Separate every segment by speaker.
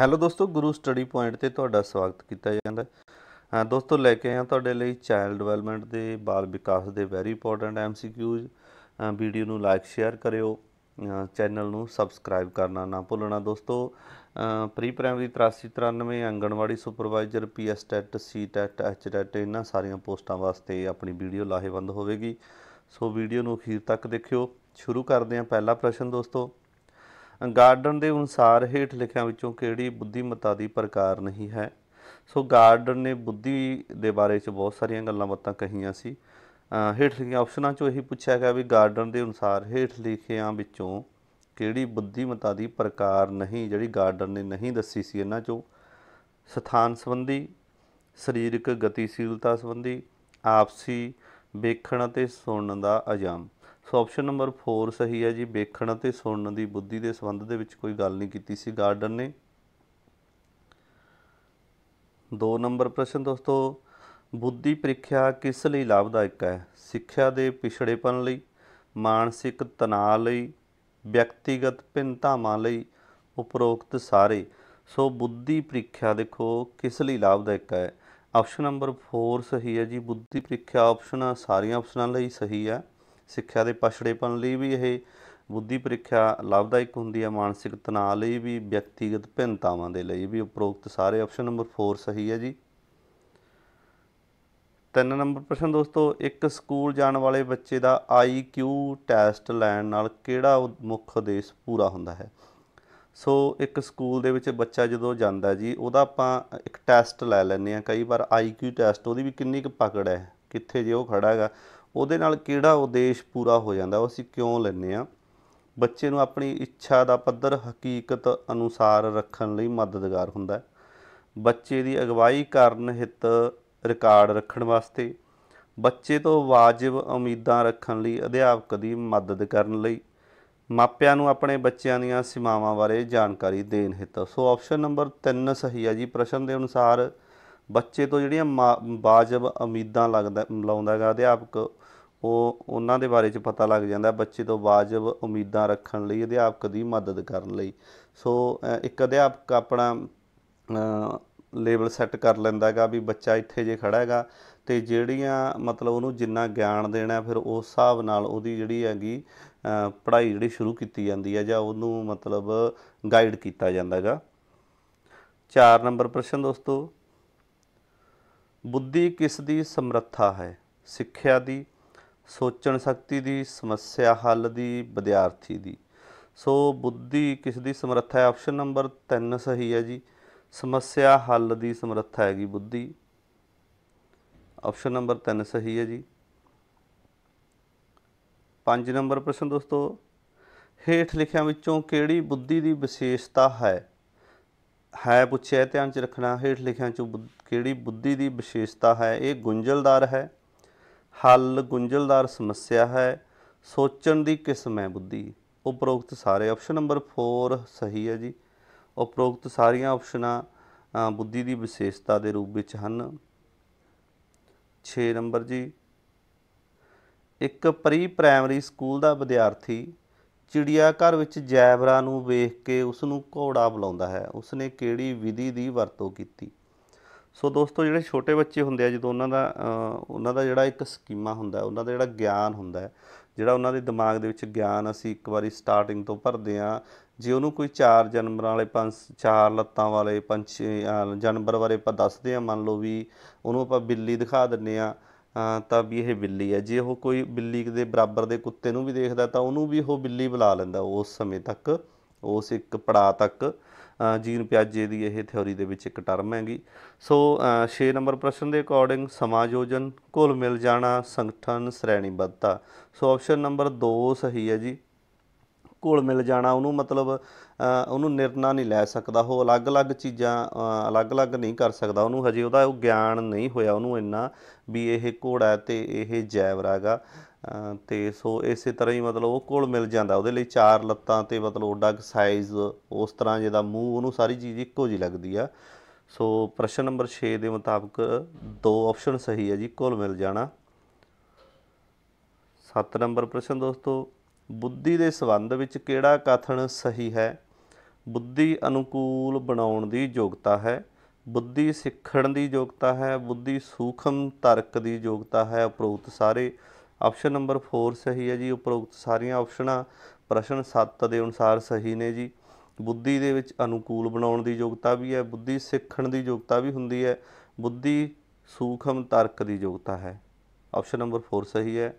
Speaker 1: hello ਦੋਸਤੋ ਗੁਰੂ study point ਤੇ ਤੁਹਾਡਾ ਸਵਾਗਤ ਕੀਤਾ ਜਾਂਦਾ ਹਾਂ ਦੋਸਤੋ ਲੈ ਕੇ ਆਇਆ ਤੁਹਾਡੇ ਲਈ ਚਾਈਲਡ ਡਿਵੈਲਪਮੈਂਟ ਦੇ ਬਾਲ ਵਿਕਾਸ ਦੇ ਵੈਰੀ ਇੰਪੋਰਟੈਂਟ ਐਮਸੀਕਿਊਜ਼ ਵੀਡੀਓ ਨੂੰ ਲਾਈਕ ਸ਼ੇਅਰ ਕਰਿਓ ਚੈਨਲ ਨੂੰ ਸਬਸਕ੍ਰਾਈਬ ਕਰਨਾ ਨਾ ਭੁੱਲਣਾ ਦੋਸਤੋ pre primary 8393 anganwadi supervisor PS TET C TET H TET ਇਹਨਾਂ ਸਾਰੀਆਂ ਪੋਸਟਾਂ ਵਾਸਤੇ ਆਪਣੀ ਵੀਡੀਓ ਲਾਹੇਵੰਦ ਹੋਵੇਗੀ ਸੋ ਵੀਡੀਓ ਨੂੰ ਅਖੀਰ ਤੱਕ ਦੇਖਿਓ ਸ਼ੁਰੂ ਕਰਦੇ ਹਾਂ ਪਹਿਲਾ ਪ੍ਰਸ਼ਨ ਦੋਸਤੋ ਗਾਰਡਨ ਦੇ ਅਨੁਸਾਰ ਹੇਠ ਲਿਖਿਆਂ ਵਿੱਚੋਂ ਕਿਹੜੀ ਬੁੱਧੀਮਤਾ ਦੀ ਪ੍ਰਕਾਰ ਨਹੀਂ ਹੈ ਸੋ ਗਾਰਡਨ ਨੇ ਬੁੱਧੀ ਦੇ ਬਾਰੇ ਵਿੱਚ ਬਹੁਤ ਸਾਰੀਆਂ ਗੱਲਾਂ ਬਾਤਾਂ ਕਹੀਆਂ ਸੀ ਹੇਠ ਲਿਖੀਆਂ ਆਪਸ਼ਨਾਂ ਚੋਂ ਇਹੀ ਪੁੱਛਿਆ ਗਿਆ ਵੀ ਗਾਰਡਨ ਦੇ ਅਨੁਸਾਰ ਹੇਠ ਲਿਖਿਆਂ ਵਿੱਚੋਂ ਕਿਹੜੀ ਬੁੱਧੀਮਤਾ ਦੀ ਪ੍ਰਕਾਰ ਨਹੀਂ ਜਿਹੜੀ ਗਾਰਡਨ ਨੇ ਨਹੀਂ ਦੱਸੀ ਸੀ ਇਹਨਾਂ ਚੋਂ ਸਥਾਨ ਸੰਬੰਧੀ ਸਰੀਰਕ ਗਤੀਸ਼ੀਲਤਾ ਸੰਬੰਧੀ ਆਪਸੀ ਵੇਖਣ ਅਤੇ ਸੁਣਨ ਦਾ ਅਜਾਮ ਸੋ ਆਪਸ਼ਨ ਨੰਬਰ 4 ਸਹੀ ਹੈ ਜੀ ਵੇਖਣ ਅਤੇ ਸੁਣਨ ਦੀ ਬੁੱਧੀ ਦੇ ਸੰਬੰਧ ਦੇ ਵਿੱਚ ਕੋਈ ਗੱਲ ਨਹੀਂ ਕੀਤੀ ਸੀ ਗਾਰਡਨ ਨੇ 2 ਨੰਬਰ ਪ੍ਰਸ਼ਨ ਦੋਸਤੋ ਬੁੱਧੀ ਪ੍ਰੀਖਿਆ ਕਿਸ ਲਈ ਲਾਭਦਾਇਕ ਹੈ ਸਿੱਖਿਆ ਦੇ ਪਿਛੜੇਪਨ ਲਈ ਮਾਨਸਿਕ ਤਣਾਅ ਲਈ ਵਿਅਕਤੀਗਤ ਭਿੰਨਤਾਵਾਂ ਲਈ ਉਪਰੋਕਤ ਸਾਰੇ ਸੋ ਬੁੱਧੀ ਪ੍ਰੀਖਿਆ ਦੇਖੋ ਕਿਸ ਲਈ ਲਾਭਦਾਇਕ ਹੈ ਆਪਸ਼ਨ ਨੰਬਰ 4 ਸਹੀ ਹੈ ਜੀ ਬੁੱਧੀ ਪ੍ਰੀਖਿਆ ਆਪਸ਼ਨ ਸਾਰੀਆਂ ਆਪਸ਼ਨਾਂ ਲਈ ਸਹੀ ਹੈ ਸਿੱਖਿਆ ਦੇ ਪਛੜੇਪਨ ਲਈ ਵੀ ਇਹ ਬੁੱਧੀ ਪ੍ਰੀਖਿਆ ਲਾਭਦਾਇਕ ਹੁੰਦੀ ਹੈ ਮਾਨਸਿਕ ਤਣਾਅ ਲਈ ਵੀ ਵਿਅਕਤੀਗਤ ਭਿੰਨਤਾਵਾਂ ਦੇ ਲਈ ਵੀ ਉਪਰੋਕਤ ਸਾਰੇ ਆਪਸ਼ਨ ਨੰਬਰ 4 ਸਹੀ ਹੈ ਜੀ ਤਿੰਨ ਨੰਬਰ ਪ੍ਰਸ਼ਨ ਦੋਸਤੋ ਇੱਕ ਸਕੂਲ ਜਾਣ ਵਾਲੇ ਬੱਚੇ ਦਾ IQ ਟੈਸਟ ਲੈਣ ਨਾਲ ਕਿਹੜਾ ਮੁੱਖ ਉਦੇਸ਼ ਪੂਰਾ ਹੁੰਦਾ ਹੈ ਸੋ ਇੱਕ ਸਕੂਲ ਦੇ ਵਿੱਚ ਬੱਚਾ ਜਦੋਂ ਜਾਂਦਾ ਜੀ ਉਹਦਾ ਆਪਾਂ ਇੱਕ ਟੈਸਟ ਲੈ ਲੈਂਦੇ ਆ ਕਈ ਵਾਰ IQ ਟੈਸਟ ਉਹਦੀ ਵੀ ਕਿੰਨੀ ਕੁ ਪਕੜ ਹੈ ਕਿੱਥੇ ਜੇ ਉਹ ਖੜਾ ਹੈਗਾ ਉਹਦੇ ਨਾਲ ਕਿਹੜਾ ਉਦੇਸ਼ ਪੂਰਾ ਹੋ ਜਾਂਦਾ ਉਹ ਅਸੀਂ ਕਿਉਂ ਲੈਨੇ ਆ ਬੱਚੇ ਨੂੰ ਆਪਣੀ ਇੱਛਾ ਦਾ ਪੱਧਰ ਹਕੀਕਤ ਅਨੁਸਾਰ ਰੱਖਣ ਲਈ ਮਦਦਗਾਰ ਹੁੰਦਾ ਹੈ ਬੱਚੇ ਦੀ ਅਗਵਾਈ ਕਰਨ ਹਿੱਤ ਰਿਕਾਰਡ ਰੱਖਣ ਵਾਸਤੇ ਬੱਚੇ ਤੋਂ ਵਾਜਿਬ ਉਮੀਦਾਂ ਰੱਖਣ ਲਈ ਅਧਿਆਪਕ ਦੀ ਮਦਦ ਕਰਨ ਲਈ ਮਾਪਿਆਂ ਨੂੰ ਆਪਣੇ ਬੱਚਿਆਂ ਦੀਆਂ ਸੀਮਾਵਾਂ ਬਾਰੇ ਜਾਣਕਾਰੀ ਦੇਣ ਹਿੱਤ ਸੋ ਆਪਸ਼ਨ ਨੰਬਰ 3 ਸਹੀ ਹੈ ਜੀ ਪ੍ਰਸ਼ਨ ਦੇ ਅਨੁਸਾਰ ਬੱਚੇ ਤੋਂ ਜਿਹੜੀਆਂ ਵਾਜਬ ਉਮੀਦਾਂ ਲੱਗਦਾ ਲਾਉਂਦਾਗਾ ਅਧਿਆਪਕ ਉਹ ਉਹਨਾਂ ਦੇ ਬਾਰੇ ਚ ਪਤਾ ਲੱਗ ਜਾਂਦਾ ਬੱਚੇ ਤੋਂ ਵਾਜਬ ਉਮੀਦਾਂ ਰੱਖਣ ਲਈ ਅਧਿਆਪਕ ਦੀ ਮਦਦ ਕਰਨ ਲਈ ਸੋ ਇੱਕ ਅਧਿਆਪਕ ਆਪਣਾ ਲੇਵਲ ਸੈੱਟ ਕਰ ਲੈਂਦਾ ਹੈਗਾ ਵੀ ਬੱਚਾ ਇੱਥੇ ਜੇ ਖੜਾ ਹੈਗਾ ਤੇ ਜਿਹੜੀਆਂ ਮਤਲਬ ਉਹਨੂੰ ਜਿੰਨਾ ਗਿਆਨ ਦੇਣਾ ਫਿਰ ਉਸ ਹਿਸਾਬ ਨਾਲ ਉਹਦੀ ਜਿਹੜੀ ਹੈਗੀ ਪੜ੍ਹਾਈ ਜਿਹੜੀ ਸ਼ੁਰੂ ਕੀਤੀ ਜਾਂਦੀ ਹੈ ਜਾਂ ਉਹਨੂੰ ਮਤਲਬ ਗਾਈਡ ਕੀਤਾ ਜਾਂਦਾ ਹੈਗਾ 4 ਨੰਬਰ ਪ੍ਰਸ਼ਨ ਦੋਸਤੋ ਬੁੱਧੀ ਕਿਸ ਦੀ ਸਮਰੱਥਾ ਹੈ ਸਿੱਖਿਆ ਦੀ ਸੋਚਣ ਸ਼ਕਤੀ ਦੀ ਸਮੱਸਿਆ ਹੱਲ ਦੀ ਵਿਦਿਆਰਥੀ ਦੀ ਸੋ ਬੁੱਧੀ ਕਿਸ ਦੀ ਸਮਰੱਥਾ ਹੈ ਆਪਸ਼ਨ ਨੰਬਰ 3 ਸਹੀ ਹੈ ਜੀ ਸਮੱਸਿਆ ਹੱਲ ਦੀ ਸਮਰੱਥਾ ਹੈਗੀ ਬੁੱਧੀ ਆਪਸ਼ਨ ਨੰਬਰ 3 ਸਹੀ ਹੈ ਜੀ 5 ਨੰਬਰ ਪ੍ਰਸ਼ਨ ਦੋਸਤੋ ਹੇਠ ਲਿਖਿਆਂ ਵਿੱਚੋਂ ਕਿਹੜੀ ਬੁੱਧੀ ਦੀ ਵਿਸ਼ੇਸ਼ਤਾ ਹੈ ਹੈ ਪੁੱਛਿਆ ਧਿਆਨ ਚ ਰੱਖਣਾ ਹੇਠ ਲਿਖਿਆਂ ਚੋਂ ਕਿਹੜੀ ਬੁੱਧੀ ਦੀ ਵਿਸ਼ੇਸ਼ਤਾ ਹੈ ਇਹ ਗੁੰਝਲਦਾਰ ਹੈ ਹੱਲ ਗੁੰਝਲਦਾਰ ਸਮੱਸਿਆ ਹੈ ਸੋਚਣ ਦੀ ਕਿਸਮ ਹੈ ਬੁੱਧੀ ਉਪਰੋਕਤ ਸਾਰੇ ਆਪਸ਼ਨ ਨੰਬਰ 4 ਸਹੀ ਹੈ ਜੀ ਉਪਰੋਕਤ ਸਾਰੀਆਂ ਆਪਸ਼ਨਾਂ ਬੁੱਧੀ ਦੀ ਵਿਸ਼ੇਸ਼ਤਾ ਦੇ ਰੂਪ ਵਿੱਚ ਹਨ 6 ਨੰਬਰ ਜੀ ਇੱਕ ਪ੍ਰੀ ਪ੍ਰਾਇਮਰੀ ਸਕੂਲ ਦਾ ਵਿਦਿਆਰਥੀ ਚਿੜੀਆ ਘਰ ਵਿੱਚ ਜੈਬਰਾ ਨੂੰ ਵੇਖ ਕੇ ਉਸ ਨੂੰ ਘੋੜਾ ਬੁਲਾਉਂਦਾ ਹੈ ਉਸ ਨੇ ਕਿਹੜੀ ਵਿਧੀ ਦੀ ਵਰਤੋਂ ਕੀਤੀ ਸੋ ਦੋਸਤੋ ਜਿਹੜੇ ਛੋਟੇ ਬੱਚੇ ਹੁੰਦੇ ਆ ਜਦੋਂ ਉਹਨਾਂ ਦਾ ਉਹਨਾਂ ਦਾ ਜਿਹੜਾ ਇੱਕ ਸਕੀਮਾ ਹੁੰਦਾ ਉਹਨਾਂ ਦਾ ਜਿਹੜਾ ਗਿਆਨ ਹੁੰਦਾ ਜਿਹੜਾ ਉਹਨਾਂ ਦੇ ਦਿਮਾਗ ਦੇ ਵਿੱਚ ਗਿਆਨ ਅਸੀਂ ਇੱਕ ਵਾਰੀ ਸਟਾਰਟਿੰਗ ਤੋਂ ਭਰਦੇ ਆ ਜੇ ਉਹਨੂੰ ਕੋਈ ਚਾਰ ਜਨਮਰਾਂ ਵਾਲੇ ਪੰਜ ਚਾਰ ਲੱਤਾਂ ਵਾਲੇ ਪੰਜ ਜਨਮਰ ਬਾਰੇ ਆਪਾਂ ਦੱਸਦੇ ਆ ਮੰਨ ਲਓ ਵੀ ਉਹਨੂੰ ਆਪਾਂ ਬਿੱਲੀ ਦਿਖਾ ਦਿੰਨੇ ਆ ਤਾਂ ਵੀ ਇਹ ਬਿੱਲੀ ਹੈ ਜੇ ਉਹ ਕੋਈ ਬਿੱਲੀ ਦੇ ਬਰਾਬਰ ਦੇ ਕੁੱਤੇ ਨੂੰ ਵੀ ਦੇਖਦਾ ਤਾਂ ਉਹਨੂੰ ਵੀ ਉਹ ਬਿੱਲੀ ਬੁਲਾ ਲੈਂਦਾ ਉਸ ਸਮੇਂ ਤੱਕ ਉਸ ਇੱਕ ਪੜਾ ਤੱਕ ਜੀਨ ਪਿਆਜੇ ਦੀ ਇਹ ਥਿਉਰੀ ਦੇ ਵਿੱਚ ਇੱਕ ਟਰਮ ਹੈਗੀ ਸੋ 6 ਨੰਬਰ ਪ੍ਰਸ਼ਨ ਦੇ ਅਕੋਰਡਿੰਗ ਸਮਾਜੋਜਨ ਕੋਲ ਮਿਲ ਜਾਣਾ ਸੰਗਠਨ ਸ਼੍ਰੇਣੀਬੱਧਤਾ ਸੋ ਆਪਸ਼ਨ ਨੰਬਰ 2 ਸਹੀ ਹੈ ਜੀ ਕੋਲ ਮਿਲ ਜਾਣਾ ਉਹਨੂੰ ਮਤਲਬ ਉਹਨੂੰ ਨਿਰਣਾ ਨਹੀਂ ਲੈ ਸਕਦਾ ਉਹ ਅਲੱਗ-ਅਲੱਗ ਚੀਜ਼ਾਂ ਅਲੱਗ-ਅਲੱਗ ਨਹੀਂ ਕਰ ਸਕਦਾ ਉਹਨੂੰ ਹਜੇ ਉਹਦਾ ਉਹ ਗਿਆਨ ਨਹੀਂ ਹੋਇਆ ਉਹਨੂੰ ਇੰਨਾ ਵੀ ਇਹ ਘੋੜਾ ਤੇ ਇਹ ਜੈਵਰਾਗਾ ਤੇ ਸੋ ਇਸੇ ਤਰ੍ਹਾਂ ਹੀ ਮਤਲਬ ਉਹ ਕੋਲ ਮਿਲ ਜਾਂਦਾ ਉਹਦੇ ਲਈ ਚਾਰ ਲੱਤਾਂ ਤੇ ਮਤਲਬ ਓਡਾ ਸਾਈਜ਼ ਉਸ ਤਰ੍ਹਾਂ ਜਿਹਦਾ ਮੂੰਹ ਉਹਨੂੰ ਸਾਰੀ ਚੀਜ਼ ਇੱਕੋ ਜੀ ਲੱਗਦੀ ਆ ਸੋ ਪ੍ਰਸ਼ਨ ਨੰਬਰ 6 ਦੇ ਮੁਤਾਬਕ ਦੋ ਆਪਸ਼ਨ ਸਹੀ ਹੈ ਜੀ ਕੋਲ ਮਿਲ ਜਾਣਾ 7 ਨੰਬਰ ਪ੍ਰਸ਼ਨ ਦੋਸਤੋ ਬੁੱਧੀ ਦੇ ਸੰਬੰਧ ਵਿੱਚ ਕਿਹੜਾ ਕਥਨ ਸਹੀ ਹੈ ਬੁੱਧੀ ਅਨੁਕੂਲ ਬਣਾਉਣ ਦੀ ਯੋਗਤਾ ਹੈ ਬੁੱਧੀ ਸਿੱਖਣ ਦੀ ਯੋਗਤਾ ਹੈ ਬੁੱਧੀ ਸੂਖਮ ਤਰਕ ਦੀ ਯੋਗਤਾ ਹੈ ਉਪਰੋਕਤ ਸਾਰੇ ਆਪਸ਼ਨ ਨੰਬਰ 4 ਸਹੀ ਹੈ ਜੀ ਉਪਰੋਕਤ ਸਾਰੀਆਂ ਆਪਸ਼ਨਾਂ ਪ੍ਰਸ਼ਨ 7 ਦੇ ਅਨੁਸਾਰ ਸਹੀ ਨੇ ਜੀ ਬੁੱਧੀ ਦੇ ਵਿੱਚ ਅਨੁਕੂਲ ਬਣਾਉਣ ਦੀ ਯੋਗਤਾ ਵੀ ਹੈ ਬੁੱਧੀ ਸਿੱਖਣ ਦੀ ਯੋਗਤਾ ਵੀ ਹੁੰਦੀ ਹੈ ਬੁੱਧੀ ਸੂਖਮ ਤਰਕ ਦੀ ਯੋਗਤਾ ਹੈ ਆਪਸ਼ਨ ਨੰਬਰ 4 ਸਹੀ ਹੈ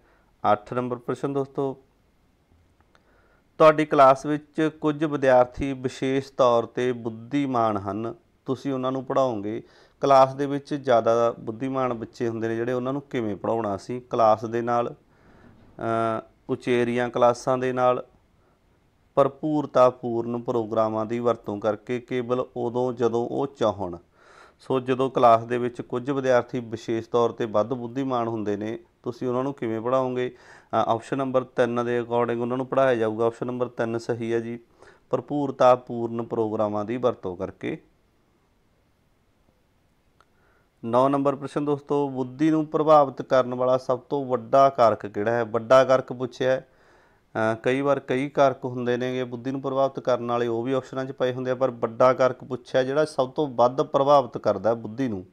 Speaker 1: 8 ਨੰਬਰ ਪ੍ਰਸ਼ਨ ਦੋਸਤੋ ਤੁਹਾਡੀ ਕਲਾਸ ਵਿੱਚ ਕੁਝ ਵਿਦਿਆਰਥੀ ਵਿਸ਼ੇਸ਼ ਤੌਰ ਤੇ ਬੁੱਧੀਮਾਨ ਹਨ ਤੁਸੀਂ ਉਹਨਾਂ ਨੂੰ ਪੜਾਉਂਗੇ ਕਲਾਸ ਦੇ ਵਿੱਚ ਜ਼ਿਆਦਾ ਬੁੱਧੀਮਾਨ ਬੱਚੇ ਹੁੰਦੇ ਨੇ ਜਿਹੜੇ ਉਹਨਾਂ ਨੂੰ ਕਿਵੇਂ ਪੜਾਉਣਾ ਸੀ ਕਲਾਸ ਦੇ ਨਾਲ ਉਚੇਰੀਆਂ ਕਲਾਸਾਂ ਦੇ ਨਾਲ ਭਰਪੂਰਤਾ ਪੂਰਨ ਪ੍ਰੋਗਰਾਮਾਂ ਦੀ ਵਰਤੋਂ ਕਰਕੇ ਕੇਵਲ ਉਦੋਂ ਜਦੋਂ ਉਹ ਚਾਹਣ ਸੋ ਜਦੋਂ ਕਲਾਸ ਦੇ ਵਿੱਚ ਕੁਝ ਵਿਦਿਆਰਥੀ ਵਿਸ਼ੇਸ਼ ਤੌਰ ਤੇ ਵੱਧ ਬੁੱਧੀਮਾਨ ਹੁੰਦੇ ਨੇ ਤੁਸੀਂ ਉਹਨਾਂ ਨੂੰ ਕਿਵੇਂ ਪੜਾਉਂਗੇ ਆਪਸ਼ਨ ਨੰਬਰ 3 ਦੇ ਅਕੋਰਡਿੰਗ ਉਹਨਾਂ ਨੂੰ ਪੜਾਇਆ ਜਾਊਗਾ ਆਪਸ਼ਨ ਨੰਬਰ 3 ਸਹੀ ਹੈ ਜੀ ਭਰਪੂਰਤਾ ਪੂਰਨ ਪ੍ਰੋਗਰਾਮਾਂ ਦੀ ਵਰਤੋਂ ਕਰਕੇ 9 ਨੰਬਰ ਪ੍ਰਸ਼ਨ ਦੋਸਤੋ ਬੁੱਧੀ ਨੂੰ ਪ੍ਰਭਾਵਿਤ ਕਰਨ ਵਾਲਾ ਸਭ ਤੋਂ ਵੱਡਾ ਕਾਰਕ ਕਿਹੜਾ ਹੈ ਵੱਡਾ ਕਾਰਕ ਪੁੱਛਿਆ ਕਈ ਵਾਰ ਕਈ ਕਾਰਕ ਹੁੰਦੇ ਨੇਗੇ ਬੁੱਧੀ ਨੂੰ ਪ੍ਰਭਾਵਿਤ ਕਰਨ ਵਾਲੇ ਉਹ ਵੀ ਆਪਸ਼ਨਾਂ 'ਚ ਪਏ ਹੁੰਦੇ ਆ ਪਰ ਵੱਡਾ ਕਾਰਕ ਪੁੱਛਿਆ ਜਿਹੜਾ ਸਭ ਤੋਂ ਵੱਧ ਪ੍ਰਭਾਵਿਤ ਕਰਦਾ ਹੈ ਬੁੱਧੀ ਨੂੰ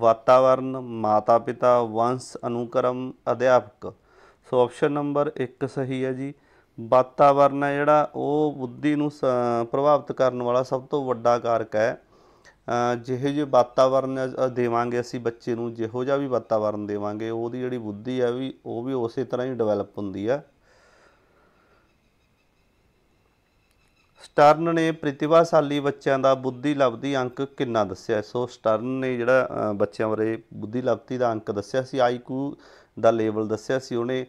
Speaker 1: ਵਾਤਾਵਰਨ ਮਾਤਾ ਪਿਤਾ ਵੰਸ਼ ਅਨੁਕਰਮ ਅਧਿਆਪਕ ਸੋ ਆਪਸ਼ਨ ਨੰਬਰ 1 ਸਹੀ ਹੈ ਜੀ ਵਾਤਾਵਰਨ ਹੈ ਜਿਹੜਾ ਉਹ ਬੁੱਧੀ ਨੂੰ ਪ੍ਰਭਾਵਿਤ ਕਰਨ ਵਾਲਾ ਸਭ ਤੋਂ ਵੱਡਾ ਕਾਰਕ ਹੈ ਜਿਹੇ ਜਿਹੇ ਵਾਤਾਵਰਨ ਦੇਵਾਂਗੇ ਅਸੀਂ ਬੱਚੇ ਨੂੰ ਜਿਹੋ ਜਿਹਾ ਵੀ ਵਾਤਾਵਰਨ ਦੇਵਾਂਗੇ ਉਹਦੀ ਜਿਹੜੀ ਬੁੱਧੀ ਆ ਵੀ ਉਹ ਵੀ ਉਸੇ ਤਰ੍ਹਾਂ ਹੀ ਡਿਵੈਲਪ ਹੁੰਦੀ ਆ ਸਟਰਨ ਨੇ ਪ੍ਰਤਿਭਾਸ਼ਾਲੀ ਬੱਚਿਆਂ ਦਾ ਬੁੱਧੀ ਲਬਦੀ ਅੰਕ ਕਿੰਨਾ ਦੱਸਿਆ ਸੋ ਸਟਰਨ ਨੇ ਜਿਹੜਾ ਬੱਚਿਆਂ ਬਾਰੇ ਬੁੱਧੀ ਲਬਦੀ ਦਾ ਅੰਕ ਦੱਸਿਆ ਸੀ ਆਈਕਿਊ ਦਾ ਲੈਵਲ ਦੱਸਿਆ ਸੀ ਉਹਨੇ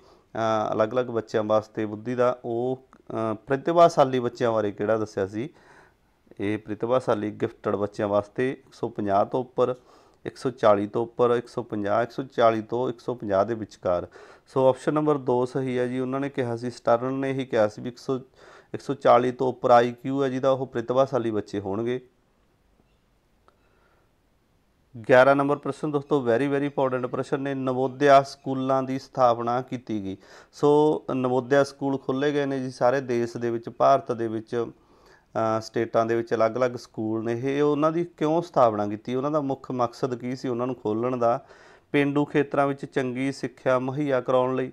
Speaker 1: ਅਲੱਗ-ਅਲੱਗ ਬੱਚਿਆਂ ਵਾਸਤੇ ਬੁੱਧੀ ਦਾ ਉਹ ਪ੍ਰਤਿਭਾਸ਼ਾਲੀ ਬੱਚਿਆਂ ਬਾਰੇ ਕਿਹੜਾ ਦੱਸਿਆ ਸੀ ਇਹ ਪ੍ਰਤਿਭਾਸ਼ਾਲੀ ਗਿਫਟਡ ਬੱਚਿਆਂ ਵਾਸਤੇ 150 ਤੋਂ ਉੱਪਰ 140 ਤੋਂ ਉੱਪਰ 150 140 ਤੋਂ 150 ਦੇ ਵਿਚਕਾਰ ਸੋ ਆਪਸ਼ਨ ਨੰਬਰ 2 ਸਹੀ ਹੈ ਜੀ ਉਹਨਾਂ ਨੇ ਕਿਹਾ ਸੀ ਸਟਰਨ ਨੇ ਇਹੀ ਕਿਹਾ ਸੀ ਵੀ 100 140 ਤੋਂ ਉੱਪਰ ਆਈਕਿਊ ਹੈ ਜਿਹਦਾ ਉਹ ਪ੍ਰਤਿਭਾਸ਼ਾਲੀ ਬੱਚੇ ਹੋਣਗੇ 11 ਨੰਬਰ ਪ੍ਰਸ਼ਨ ਦੋਸਤੋ ਵੈਰੀ ਵੈਰੀ ਇੰਪੋਰਟੈਂਟ ਪ੍ਰਸ਼ਨ ਨੇ ਨਵੋਦਿਆ ਸਕੂਲਾਂ ਦੀ ਸਥਾਪਨਾ ਕੀਤੀ ਗਈ ਸੋ ਨਵੋਦਿਆ ਸਕੂਲ ਖੋਲੇ ਗਏ ਨੇ ਜੀ ਸਾਰੇ ਦੇਸ਼ ਦੇ ਵਿੱਚ ਭਾਰਤ ਦੇ ਵਿੱਚ ਸਟੇਟਾਂ ਦੇ ਵਿੱਚ ਅਲੱਗ-ਅਲੱਗ ਸਕੂਲ ਨੇ ਇਹ ਉਹਨਾਂ ਦੀ ਕਿਉਂ ਸਥਾਪਨਾ ਕੀਤੀ ਉਹਨਾਂ ਦਾ ਮੁੱਖ ਮਕਸਦ ਕੀ ਸੀ ਉਹਨਾਂ ਨੂੰ ਖੋਲਣ ਦਾ ਪਿੰਡੂ ਖੇਤਰਾਂ ਵਿੱਚ ਚੰਗੀ ਸਿੱਖਿਆ ਮੁਹੱਈਆ ਕਰਾਉਣ ਲਈ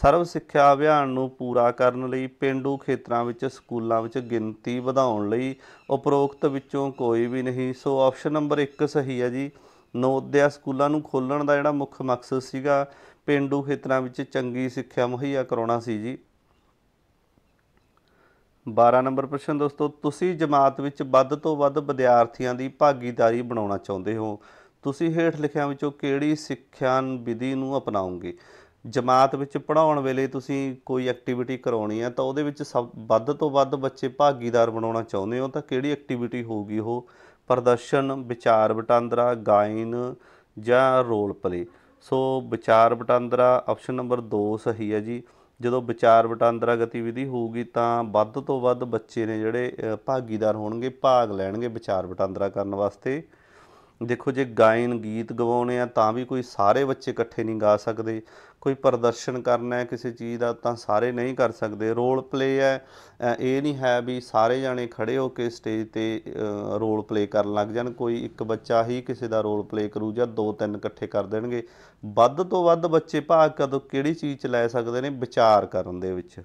Speaker 1: ਸਰਵ ਸਿੱਖਿਆ ਅਭਿਆਨ ਨੂੰ ਪੂਰਾ ਕਰਨ ਲਈ ਪਿੰਡੂ ਖੇਤਰਾਂ ਵਿੱਚ ਸਕੂਲਾਂ ਵਿੱਚ ਗਿਣਤੀ ਵਧਾਉਣ ਲਈ ਉਪਰੋਕਤ ਵਿੱਚੋਂ ਕੋਈ ਵੀ ਨਹੀਂ ਸੋ ਆਪਸ਼ਨ ਨੰਬਰ 1 ਸਹੀ ਹੈ ਜੀ ਨੋਦਿਆ ਸਕੂਲਾਂ ਨੂੰ ਖੋਲਣ ਦਾ ਜਿਹੜਾ ਮੁੱਖ ਮਕਸਦ ਸੀਗਾ ਪਿੰਡੂ ਖੇਤਰਾਂ ਵਿੱਚ ਚੰਗੀ ਸਿੱਖਿਆ ਮੁਹੱਈਆ ਕਰਾਉਣਾ ਸੀ ਜੀ 12 ਨੰਬਰ ਪ੍ਰਸ਼ਨ ਦੋਸਤੋ ਤੁਸੀਂ ਜਮਾਤ ਵਿੱਚ ਵੱਧ ਤੋਂ ਵੱਧ ਵਿਦਿਆਰਥੀਆਂ ਦੀ ਭਾਗੀਦਾਰੀ ਬਣਾਉਣਾ ਚਾਹੁੰਦੇ ਹੋ ਤੁਸੀਂ ਹੇਠ ਲਿਖਿਆਂ ਵਿੱਚੋਂ ਕਿਹੜੀ ਸਿੱਖਿਆਨ ਵਿਧੀ ਨੂੰ ਅਪਣਾਉਂਗੇ ਜਮਾਤ ਵਿੱਚ ਪੜਾਉਣ ਵੇਲੇ ਤੁਸੀਂ ਕੋਈ ਐਕਟੀਵਿਟੀ ਕਰਾਉਣੀ ਹੈ ਤਾਂ ਉਹਦੇ ਵਿੱਚ ਸਭ ਵੱਧ ਤੋਂ ਵੱਧ ਬੱਚੇ ਭਾਗੀਦਾਰ ਬਣਾਉਣਾ ਚਾਹੁੰਦੇ ਹੋ ਤਾਂ ਕਿਹੜੀ ਐਕਟੀਵਿਟੀ ਹੋਊਗੀ ਉਹ ਪ੍ਰਦਰਸ਼ਨ ਵਿਚਾਰ ਵਟਾਂਦਰਾ ਗਾਇਨ ਜਾਂ ਰੋਲ ਪਲੇ ਸੋ ਵਿਚਾਰ ਵਟਾਂਦਰਾ ਆਪਸ਼ਨ ਨੰਬਰ 2 ਸਹੀ ਹੈ ਜੀ ਜਦੋਂ ਵਿਚਾਰ ਵਟਾਂਦਰਾ ਗਤੀਵਿਧੀ ਹੋਊਗੀ ਤਾਂ ਵੱਧ ਤੋਂ ਵੱਧ ਬੱਚੇ ਨੇ ਜਿਹੜੇ ਭਾਗੀਦਾਰ ਹੋਣਗੇ ਭਾਗ ਲੈਣਗੇ ਵਿਚਾਰ ਵਟਾਂਦਰਾ ਕਰਨ ਵਾਸਤੇ ਦੇਖੋ ਜੇ ਗਾਇਨ ਗੀਤ ਗਵਾਉਣੇ ਆ ਤਾਂ ਵੀ ਕੋਈ ਸਾਰੇ ਬੱਚੇ ਇਕੱਠੇ ਨਹੀਂ ਗਾ ਸਕਦੇ ਕੋਈ ਪ੍ਰਦਰਸ਼ਨ ਕਰਨਾ ਹੈ ਕਿਸੇ ਚੀਜ਼ ਦਾ ਤਾਂ ਸਾਰੇ ਨਹੀਂ ਕਰ ਸਕਦੇ ਰੋਲ ਪਲੇ ਹੈ ਇਹ ਨਹੀਂ ਹੈ ਵੀ ਸਾਰੇ ਜਾਣੇ ਖੜੇ ਹੋ ਕੇ ਸਟੇਜ ਤੇ ਰੋਲ ਪਲੇ ਕਰਨ ਲੱਗ ਜਾਣ ਕੋਈ ਇੱਕ ਬੱਚਾ ਹੀ ਕਿਸੇ ਦਾ ਰੋਲ ਪਲੇ ਕਰੂ ਜਾਂ ਦੋ ਤਿੰਨ ਇਕੱਠੇ ਕਰ ਦੇਣਗੇ ਵੱਧ ਤੋਂ ਵੱਧ ਬੱਚੇ ਭਾਗ ਕਦੋਂ ਕਿਹੜੀ ਚੀਜ਼ ਚ ਲੈ ਸਕਦੇ ਨੇ ਵਿਚਾਰ ਕਰਨ ਦੇ ਵਿੱਚ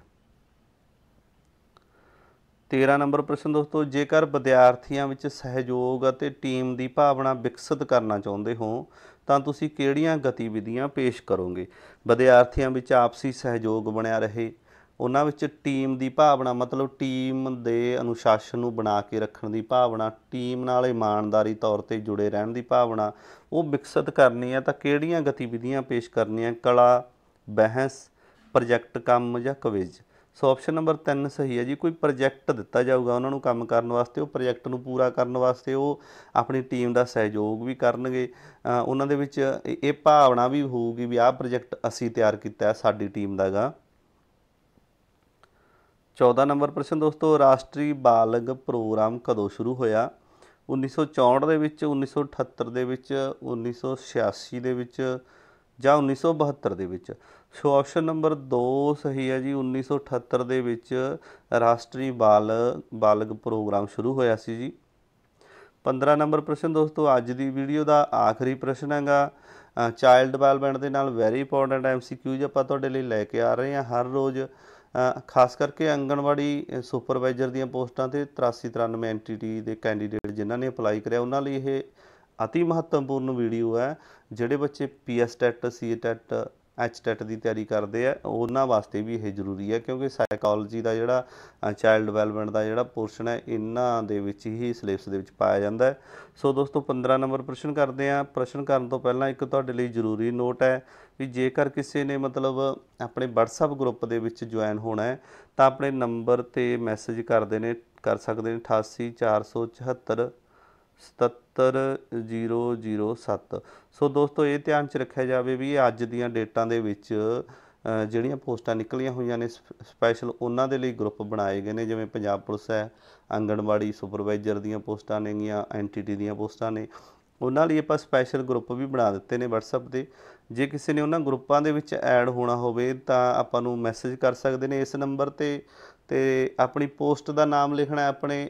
Speaker 1: 13 ਨੰਬਰ ਪ੍ਰਸ਼ਨ ਦੋਸਤੋ ਜੇਕਰ ਵਿਦਿਆਰਥੀਆਂ ਵਿੱਚ ਸਹਿਯੋਗ ਅਤੇ ਟੀਮ ਦੀ ਭਾਵਨਾ ਵਿਕਸਿਤ ਕਰਨਾ ਚਾਹੁੰਦੇ ਹੋ ਤਾਂ ਤੁਸੀਂ ਕਿਹੜੀਆਂ ਗਤੀਵਿਧੀਆਂ ਪੇਸ਼ ਕਰੋਗੇ ਵਿਦਿਆਰਥੀਆਂ ਵਿੱਚ ਆਪਸੀ ਸਹਿਯੋਗ ਬਣਿਆ ਰਹੇ ਉਹਨਾਂ ਵਿੱਚ ਟੀਮ ਦੀ ਭਾਵਨਾ ਮਤਲਬ ਟੀਮ ਦੇ ਅਨੁਸ਼ਾਸਨ ਨੂੰ ਬਣਾ ਕੇ ਰੱਖਣ ਦੀ ਭਾਵਨਾ ਟੀਮ ਨਾਲ ਇਮਾਨਦਾਰੀ ਤੌਰ ਤੇ ਜੁੜੇ ਰਹਿਣ ਦੀ ਭਾਵਨਾ ਉਹ ਵਿਕਸਿਤ ਕਰਨੀ ਹੈ ਤਾਂ ਕਿਹੜੀਆਂ ਗਤੀਵਿਧੀਆਂ ਪੇਸ਼ ਕਰਨੀਆਂ ਕਲਾ ਬਹਿਸ ਪ੍ਰੋਜੈਕਟ ਕੰਮ ਜਾਂ ਕਵਿਜ਼ ਸੋ ਆਪਸ਼ਨ ਨੰਬਰ 3 ਸਹੀ ਹੈ ਜੀ ਕੋਈ ਪ੍ਰੋਜੈਕਟ ਦਿੱਤਾ ਜਾਊਗਾ ਉਹਨਾਂ ਨੂੰ ਕੰਮ ਕਰਨ ਵਾਸਤੇ ਉਹ ਪ੍ਰੋਜੈਕਟ ਨੂੰ ਪੂਰਾ ਕਰਨ ਵਾਸਤੇ ਉਹ ਆਪਣੀ ਟੀਮ ਦਾ ਸਹਿਯੋਗ ਵੀ ਕਰਨਗੇ ਉਹਨਾਂ ਦੇ ਵਿੱਚ ਇਹ ਭਾਵਨਾ ਵੀ ਹੋਊਗੀ ਵੀ ਆਹ ਪ੍ਰੋਜੈਕਟ ਅਸੀਂ ਤਿਆਰ ਕੀਤਾ ਹੈ ਸਾਡੀ ਟੀਮ ਦਾਗਾ 14 ਨੰਬਰ ਪ੍ਰਸ਼ਨ ਦੋਸਤੋ ਰਾਸ਼ਟਰੀ ਬਾਲਗ ਪ੍ਰੋਗਰਾਮ ਕਦੋਂ ਸ਼ੁਰੂ ਹੋਇਆ 1964 ਦੇ ਵਿੱਚ 1978 ਦੇ ਵਿੱਚ 1986 ਦੇ ਵਿੱਚ ਜਾਂ 1972 ਦੇ ਵਿੱਚ ਸੋ ਆਪਸ਼ਨ ਨੰਬਰ 2 ਸਹੀ ਹੈ ਜੀ 1978 ਦੇ ਵਿੱਚ ਰਾਸ਼ਟਰੀ ਬਾਲ ਬਾਲਗ ਪ੍ਰੋਗਰਾਮ ਸ਼ੁਰੂ ਹੋਇਆ ਸੀ ਜੀ 15 ਨੰਬਰ ਪ੍ਰਸ਼ਨ ਦੋਸਤੋ ਅੱਜ ਦੀ ਵੀਡੀਓ ਦਾ ਆਖਰੀ ਪ੍ਰਸ਼ਨ ਹੈਗਾ ਚਾਈਲਡ ਡਿਵੈਲਪਮੈਂਟ ਦੇ ਨਾਲ ਵੈਰੀ ਇੰਪੋਰਟੈਂਟ ਐਮਸੀਕਿਊਜ਼ ਆਪਾਂ ਤੁਹਾਡੇ ਲਈ ਲੈ ਕੇ ਆ ਰਹੇ ਹਾਂ ਹਰ ਰੋਜ਼ ਖਾਸ ਕਰਕੇ ਅੰਗਣਵਾੜੀ ਸੁਪਰਵਾਈਜ਼ਰ ਦੀਆਂ ਪੋਸਟਾਂ ਤੇ 83 93 ਐਂਟੀਟੀ ਦੇ ਕੈਂਡੀਡੇਟ ਜਿਨ੍ਹਾਂ ਨੇ ਅਪਲਾਈ ਕਰਿਆ ਉਹਨਾਂ ਲਈ ਇਹ ਅਤੀ ਮਹੱਤਵਪੂਰਨ ਵੀਡੀਓ ਹੈ ਜਿਹੜੇ ਬੱਚੇ PS TET C TET H TET ਦੀ ਤਿਆਰੀ ਕਰਦੇ ਆ ਉਹਨਾਂ ਵਾਸਤੇ ਵੀ ਇਹ ਜ਼ਰੂਰੀ ਹੈ ਕਿਉਂਕਿ ਸਾਈਕੋਲੋਜੀ ਦਾ ਜਿਹੜਾ ਚਾਈਲਡ ਡਿਵੈਲਪਮੈਂਟ ਦਾ ਜਿਹੜਾ ਪੋਰਸ਼ਨ ਹੈ ਇਹਨਾਂ ਦੇ ਵਿੱਚ ਹੀ ਸਿਲੇਬਸ ਦੇ ਵਿੱਚ ਪਾਇਆ ਜਾਂਦਾ ਹੈ ਸੋ ਦੋਸਤੋ 15 ਨੰਬਰ ਪ੍ਰਸ਼ਨ ਕਰਦੇ ਆ ਪ੍ਰਸ਼ਨ ਕਰਨ ਤੋਂ ਪਹਿਲਾਂ ਇੱਕ ਤੁਹਾਡੇ ਲਈ ਜ਼ਰੂਰੀ ਨੋਟ ਹੈ ਵੀ ਜੇਕਰ ਕਿਸੇ ਨੇ ਮਤਲਬ ਆਪਣੇ WhatsApp ਗਰੁੱਪ ਦੇ ਵਿੱਚ ਜੁਆਇਨ ਹੋਣਾ ਹੈ ਤਾਂ ਆਪਣੇ ਨੰਬਰ ਤੇ ਮੈਸੇਜ ਕਰਦੇ ਨੇ ਕਰ ਸਕਦੇ ਨੇ 88 474 77007 ਸੋ ਦੋਸਤੋ ਇਹ ਧਿਆਨ ਚ ਰੱਖਿਆ ਜਾਵੇ ਵੀ ਇਹ ਅੱਜ ਦੀਆਂ ਡੇਟਾਂ ਦੇ ਵਿੱਚ ਜਿਹੜੀਆਂ ਪੋਸਟਾਂ ਨਿਕਲੀਆਂ ਹੋਈਆਂ ਨੇ ਸਪੈਸ਼ਲ ਉਹਨਾਂ ਦੇ ਲਈ ਗਰੁੱਪ ਬਣਾਏ ਗਏ ਨੇ ਜਿਵੇਂ ਪੰਜਾਬ ਪੁਲਿਸ ਹੈ ਅੰਗਣਵਾੜੀ ਸੁਪਰਵਾਈਜ਼ਰ ਦੀਆਂ ਪੋਸਟਾਂ ਨੇਗੀਆਂ ਐਨਟੀਟੀ ਦੀਆਂ ਪੋਸਟਾਂ ਨੇ ਉਹਨਾਂ ਲਈ ਆਪਾਂ ਸਪੈਸ਼ਲ ਗਰੁੱਪ ਵੀ ਬਣਾ ਦਿੱਤੇ ਨੇ WhatsApp ਦੇ ਜੇ ਕਿਸੇ ਨੇ ਉਹਨਾਂ ਗਰੁੱਪਾਂ ਦੇ ਵਿੱਚ ਐਡ ਹੋਣਾ ਹੋਵੇ ਤਾਂ ਆਪਾਂ ਨੂੰ ਮੈਸੇਜ ਕਰ ਸਕਦੇ ਨੇ ਇਸ ਨੰਬਰ ਤੇ ਤੇ ਆਪਣੀ ਪੋਸਟ ਦਾ ਨਾਮ ਲਿਖਣਾ ਆਪਣੇ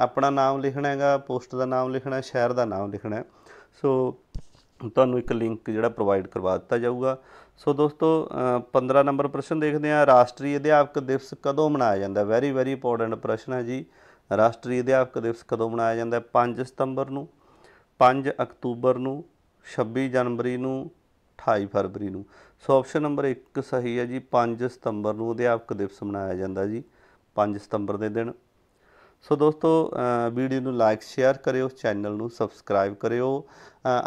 Speaker 1: ਆਪਣਾ ਨਾਮ ਲਿਖਣਾ ਹੈਗਾ ਪੋਸਟ ਦਾ ਨਾਮ ਲਿਖਣਾ ਸ਼ਹਿਰ ਦਾ ਨਾਮ ਲਿਖਣਾ ਸੋ ਤੁਹਾਨੂੰ ਇੱਕ ਲਿੰਕ ਜਿਹੜਾ ਪ੍ਰੋਵਾਈਡ ਕਰਵਾ ਦਿੱਤਾ ਜਾਊਗਾ ਸੋ ਦੋਸਤੋ 15 ਨੰਬਰ ਪ੍ਰਸ਼ਨ ਦੇਖਦੇ ਆ ਰਾਸ਼ਟਰੀ ਅਧਿਆਪਕ ਦਿਵਸ ਕਦੋਂ ਮਨਾਇਆ ਜਾਂਦਾ ਵੈਰੀ ਵੈਰੀ ਇੰਪੋਰਟੈਂਟ ਪ੍ਰਸ਼ਨ ਹੈ ਜੀ ਰਾਸ਼ਟਰੀ ਅਧਿਆਪਕ ਦਿਵਸ ਕਦੋਂ ਮਨਾਇਆ ਜਾਂਦਾ 5 ਸਤੰਬਰ ਨੂੰ 5 ਅਕਤੂਬਰ ਨੂੰ 26 ਜਨਵਰੀ ਨੂੰ 28 ਫਰਵਰੀ ਨੂੰ ਸੋ ਆਪਸ਼ਨ ਨੰਬਰ 1 ਸਹੀ ਹੈ ਜੀ 5 ਸਤੰਬਰ ਨੂੰ ਅਧਿਆਪਕ ਦਿਵਸ ਮਨਾਇਆ ਜਾਂਦਾ ਜੀ 5 ਸਤੰਬਰ ਦੇ ਦਿਨ ਸੋ ਦੋਸਤੋ ਵੀਡੀਓ ਨੂੰ ਲਾਈਕ ਸ਼ੇਅਰ ਕਰਿਓ ਚੈਨਲ ਨੂੰ ਸਬਸਕ੍ਰਾਈਬ ਕਰਿਓ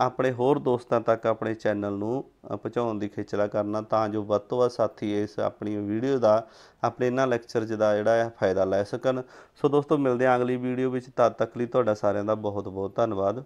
Speaker 1: ਆਪਣੇ ਹੋਰ ਦੋਸਤਾਂ ਤੱਕ ਆਪਣੇ ਚੈਨਲ ਨੂੰ ਪਹੁੰਚਾਉਣ ਦੀ ਖੇਚਲਾ ਕਰਨਾ ਤਾਂ ਜੋ ਵੱਧ ਤੋਂ ਵੱਧ ਸਾਥੀ ਇਸ ਆਪਣੀ ਵੀਡੀਓ ਦਾ ਆਪਣੇ ਇਹਨਾਂ ਲੈਕਚਰ ਦਾ ਜਿਹੜਾ ਹੈ ਫਾਇਦਾ ਲੈ ਸਕਣ ਸੋ ਦੋਸਤੋ ਮਿਲਦੇ ਆਂ ਅਗਲੀ ਵੀਡੀਓ ਵਿੱਚ ਤਦ ਤੱਕ ਲਈ ਤੁਹਾਡਾ ਸਾਰਿਆਂ ਦਾ ਬਹੁਤ ਬਹੁਤ ਧੰਨਵਾਦ